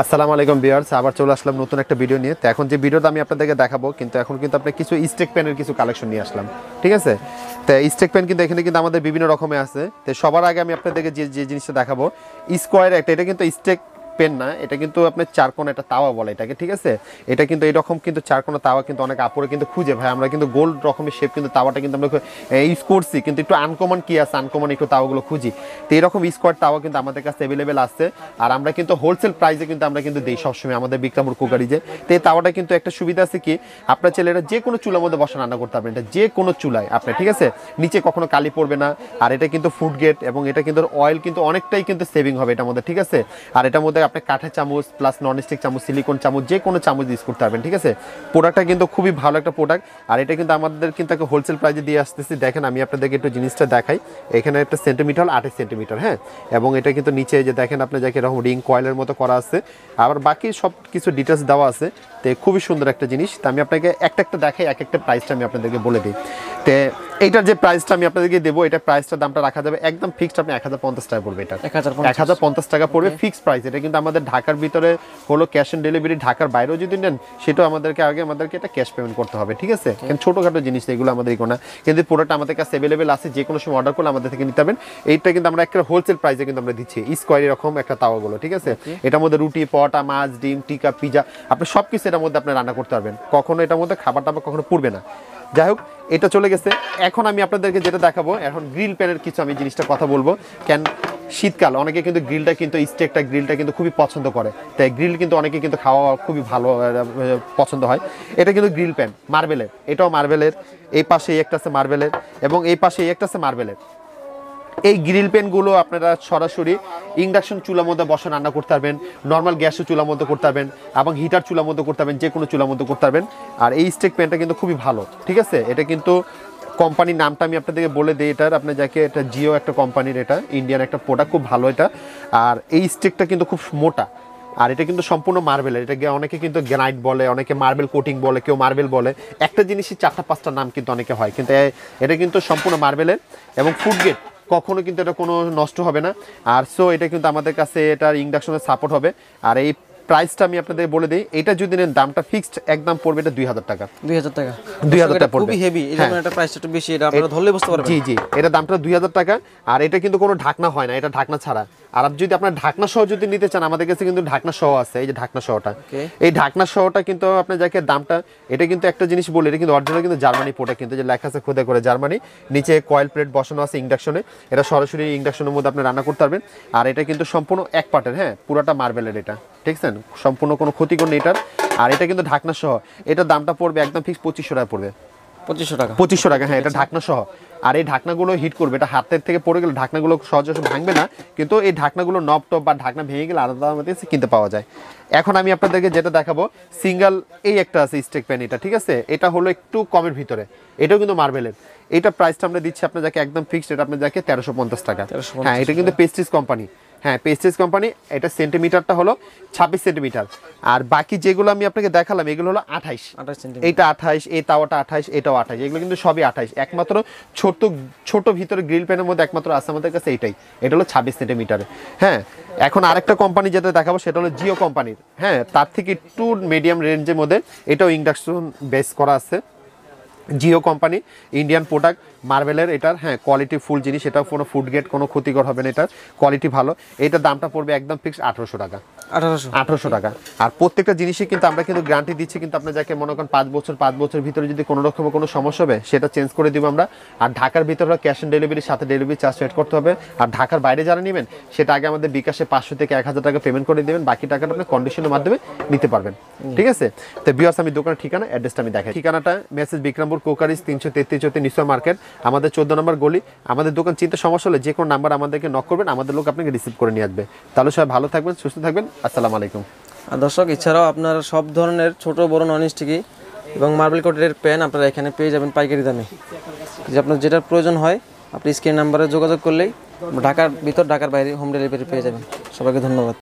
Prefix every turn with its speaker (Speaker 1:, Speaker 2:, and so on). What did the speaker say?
Speaker 1: আসসালামু আলাইকুম বিয়ার্স আবার চলে আসলাম নতুন একটা ভিডিও নিয়ে তো এখন যে ভিডিওটা আমি আপনাদেরকে দেখাবো কিন্তু এখন কিন্তু আপনি কিছু স্টেক প্যানের কিছু কালেকশন নিয়ে আসলাম ঠিক আছে তো স্টেক প্যান কিন্তু এখানে কিন্তু আমাদের বিভিন্ন রকমের আছে তো সবার আগে আমি আপনাদেরকে যে যে জিনিসটা দেখাবো স্কোয়ার একটা এটা কিন্তু স্টেক পেন না এটা কিন্তু আপনার চারকোনা এটা তাওয়া বলে এটাকে ঠিক আছে এটা কিন্তু এরকম কিন্তু চারকোনা তাওয়া কিন্তু অনেক আপুরে কিন্তু খুঁজে ভাই আমরা কিন্তু গোল্ড রকমের শেপ কিন্তু তাওয়াটা কিন্তু আমরা ইউজ করছি কিন্তু একটু আনকমন কি আছে আনকমন একটু তাওয়াগুলো খুঁজি তো এরকম স্কোয়ার তাওয়া কিন্তু আমাদের কাছে অ্যাভেলেবেল আছে আর আমরা কিন্তু হোলসেল প্রাইসে কিন্তু আমরা কিন্তু দিই সবসময় আমাদের বিক্রামপুর কুকারি যে তো এই তাওয়াটা কিন্তু একটা সুবিধা আছে কি আপনার ছেলেরা যে কোনো চুলার মধ্যে বসা রান্না করতে পারবেন এটা যে কোনো চুলায় আপনার ঠিক আছে নিচে কখনো কালি পড়বে না আর এটা কিন্তু ফুড গেট এবং এটা কিন্তু অয়েল কিন্তু অনেকটাই কিন্তু সেভিং হবে এটার মধ্যে ঠিক আছে আর এটার মধ্যে আপনি কাঠের চামচ প্লাস ননস্টিক চামচ সিলিকন চামচ যে কোনো চামচ ইউজ করতে পারবেন ঠিক আছে প্রোডাক্টটা কিন্তু খুবই ভালো একটা প্রোডাক্ট আর এটা কিন্তু আমাদের কিন্তু একটা হোলসেল প্রাইজে দিয়ে আসতেছি দেখেন আমি আপনাদেরকে একটু জিনিসটা দেখাই এখানে একটা সেন্টিমিটার আঠাশ সেন্টিমিটার হ্যাঁ এবং এটা কিন্তু নিচে যে দেখেন আপনি যাকে এরকম রিং কয়েলের মতো করা আছে আবার বাকি সব কিছু ডিটেলস দেওয়া আছে তো খুবই সুন্দর একটা জিনিস তো আমি আপনাকে একটা একটা দেখাই এক একটা প্রাইসটা আমি আপনাদেরকে বলে দিই তো এটার যে প্রাইসটা আমি আপনাদেরকে দেবো এটা প্রাইসটা দামটা রাখা যাবে একদম ফিক্সড আপনি এক টাকা পড়বে এটা এক হাজার টাকা পড়বে ফিক্সড প্রাইস এটা কিন্তু আমাদের ঢাকার ভিতরে হলো ক্যাশ অন ডেলিভারি ঢাকার বাইরেও যদি নেন সেটাও আমাদেরকে আগে আমাদেরকে এটা ক্যাশ পেমেন্ট করতে হবে ঠিক আছে কারণ ছোটোখাটো জিনিস এগুলো আমাদের না কিন্তু প্রোডাক্ট আমাদের কাছে অ্যাভেলেবেল আছে যে কোনো সময় অর্ডার করলে আমাদের থেকে নিতে পারবেন এইটা কিন্তু আমরা একটা হোলসেল প্রাইসে কিন্তু আমরা দিচ্ছি স্কোয়ার এরকম একটা তাওয়াগুলো ঠিক আছে এটার মধ্যে রুটি পটা মাছ ডিম টিকা পিজা আপনি সব কিছু এটার মধ্যে আপনি রান্না করতে পারবেন কখনো এটার মধ্যে খাবার টাবার কখনো পড়বে না যাই হোক এটা চলে গেছে এখন আমি আপনাদেরকে যেটা দেখাবো এখন গ্রিল প্যানের কিছু আমি জিনিসটা কথা বলবো কেন শীতকাল অনেকে কিন্তু গ্রিলটা কিন্তু স্টেকটা গ্রিলটা কিন্তু খুবই পছন্দ করে তাই গ্রিল কিন্তু অনেকে কিন্তু খাওয়া খুবই ভালো পছন্দ হয় এটা কিন্তু গ্রিল প্যান মার্বেলের এটাও মার্বেলের এই পাশে একটা আছে মার্বেলের এবং এই পাশে একটা আছে মার্বেলের এই গ্রিল পেনগুলো আপনারা সরাসরি ইন্ডাকশন চুলার মধ্যে বসে রান্না করতে পারবেন নর্মাল গ্যাসও চুলার মধ্যে করতে পারবেন এবং হিটার চুলার মধ্যে করতে পারবেন যে কোনো চুলার মধ্যে করতে পারবেন আর এই স্টেক পেনটা কিন্তু খুবই ভালো ঠিক আছে এটা কিন্তু কোম্পানির নামটা আমি আপনাদেরকে বলে দিই এটার আপনি যাকে এটা জিও একটা কোম্পানির এটা ইন্ডিয়ান একটা প্রোডাক্ট খুব ভালো এটা আর এই স্টিকটা কিন্তু খুব মোটা আর এটা কিন্তু সম্পূর্ণ মার্বেলের এটাকে অনেকে কিন্তু গ্রানাইট বলে অনেকে মার্বেল কোটিং বলে কেউ মার্বেল বলে একটা জিনিসই চারটা পাঁচটা নাম কিন্তু অনেকে হয় কিন্তু এটা কিন্তু সম্পূর্ণ মার্বেলের এবং ফুড গেট কখনো কিন্তু এটা কোনো নষ্ট হবে না আর সো এটা কিন্তু আমাদের কাছে এটার ইন্ডাকশনের সাপোর্ট হবে আর এই প্রাইসটা আমি আপনাদের বলে দিই এটা যদি নেন দামটা ফিক্সড একদম পড়বে এটা 2000 টাকা 2000 টাকা 2000 টাকা পড়বে খুবই হেভি এই জন্য এটা প্রাইসটা একটু বেশি এটা আপনারা ধরলে বুঝতে পারবেন জি জি এটা দামটা 2000 টাকা আর এটা কিন্তু কোনো ঢাকনা হয় না এটা ঢাকনা ছাড়া আর আপনি যদি আপনার ঢাকনা সহ যদি নিতে চান আমাদের কাছে কিন্তু ঢাকনা সহ আছে এই যে ঢাকনা সহটা এই ঢাকনা সহটা কিন্তু আপনি যাকে দামটা এটা কিন্তু একটা জিনিস বলি এটা কিন্তু অরিজিনাল কিন্তু জার্মানি প্রোডাক্ট কিন্তু যে লেখা আছে খোদা করে জার্মানি নিচে কয়েল প্লেট বসানো আছে ইন্ডাকশনে এটা সরাসরি ইন্ডাকশনের মধ্যে আপনি রান্না করতে পারবেন আর এটা কিন্তু সম্পূর্ণ এক পাটের হ্যাঁ পুরোটা মার্বেলের এটা ঠিক আছে সম্পূর্ণ কোনো ক্ষতি নেই এটার আর এটা কিন্তু ঢাকনা সহ এটার দামটা পড়বে একদম ফিক্স পঁচিশশো টাকা পড়বে পঁচিশশো টাকা পঁচিশশো টাকা হ্যাঁ এটা ঢাকনা সহ আর এই ঢাকনাগুলো হিট করবে এটা হাতের থেকে পড়ে গেলে ঢাকনাগুলো সহজে ভাঙবে না কিন্তু এই ঢাকনাগুলো নব টপ বা ঢাকনা ভেঙে গেলে আলাদা আলাদা কিনতে পাওয়া যায় এখন আমি আপনাদেরকে যেটা দেখাবো সিঙ্গেল এই একটা আছে স্টেক প্যান এটা ঠিক আছে এটা হলো একটু কমের ভিতরে এটাও কিন্তু মার্বেলের এটা প্রাইসটা আমরা দিচ্ছি আপনার যাকে একদম ফিক্সড এটা আপনার যাকে তেরোশো পঞ্চাশ টাকা হ্যাঁ এটা কিন্তু পেস্টিস কোম্পানি হ্যাঁ পেস্টেজ কোম্পানি এটা সেন্টিমিটারটা হলো ছাব্বিশ সেন্টিমিটার আর বাকি যেগুলো আমি আপনাকে দেখালাম এগুলো হলো আঠাইশ এইটা আঠাইশ এই তাওয়াটা আঠাইশ এটাও আঠাইশ এগুলো কিন্তু সবই আঠাইশ একমাত্র ছোট ছোট ভিতরে গ্রিল প্যানের মধ্যে একমাত্র আছে আমাদের কাছে এইটাই এটা হলো ছাব্বিশ সেন্টিমিটারে হ্যাঁ এখন আরেকটা কোম্পানি যেটা দেখাবো সেটা হলো জিও কোম্পানির হ্যাঁ তার থেকে একটু মিডিয়াম রেঞ্জের মধ্যে এটাও ইন্ডাকশন বেস করা আছে জিও কোম্পানি ইন্ডিয়ান প্রোডাক্ট মার্বেলের এটার হ্যাঁ কোয়ালিটি ফুল জিনিস এটা কোনো ফুড গেট কোনো ক্ষতিকর হবে না এটার কোয়ালিটি ভালো এটার দামটা পড়বে একদম ফিক্স আঠারোশো টাকা আঠারোশো আঠারোশো টাকা আর প্রত্যেকটা জিনিসই কিন্তু আমরা কিন্তু গ্যারান্টি দিচ্ছি কিন্তু আপনার যাকে মনে করেন পাঁচ বছর পাঁচ বছর ভিতরে যদি কোনো রকম কোনো সমস্যা হবে সেটা চেঞ্জ করে দিব আমরা আর ঢাকার ভিতরে ক্যাশ অন ডেলিভারির সাথে ডেলিভারি চার্জ এড করতে হবে আর ঢাকার বাইরে যারা নেবেন সেটা আগে আমাদের বিকাশে পাঁচশো থেকে এক হাজার টাকা পেমেন্ট করে দেবেন বাকি টাকাটা আপনি কন্ডিশনের মাধ্যমে নিতে পারবেন ঠিক আছে তো বিয়ার্স আমি দোকানের ঠিকানা অ্যাড্রেসটা আমি দেখাই ঠিকানাটা মেসেজ বিক্রম নম্বর কোকারিজ তিনশো তেত্রিশ চৌত্রিশ নিশ্চয় মার্কেট আমাদের চোদ্দ নম্বর গলি আমাদের দোকান চিন্তা সমস্যা হলে যে কোনো নাম্বার আমাদেরকে নক করবেন আমাদের লোক আপনাকে রিসিভ করে নিয়ে আসবে তাহলে সবাই ভালো থাকবেন সুস্থ থাকবেন আসসালামু আলাইকুম দর্শক এছাড়াও আপনার সব ধরনের ছোট বড় নন স্টিকি এবং মার্বেল কোটের প্যান আপনারা এখানে পেয়ে যাবেন পাইকারি দামে যে আপনার যেটা প্রয়োজন হয় আপনি স্ক্রিন নাম্বারে যোগাযোগ করলেই ঢাকার ভিতর ঢাকার বাইরে হোম ডেলিভারি পেয়ে যাবেন সবাইকে ধন্যবাদ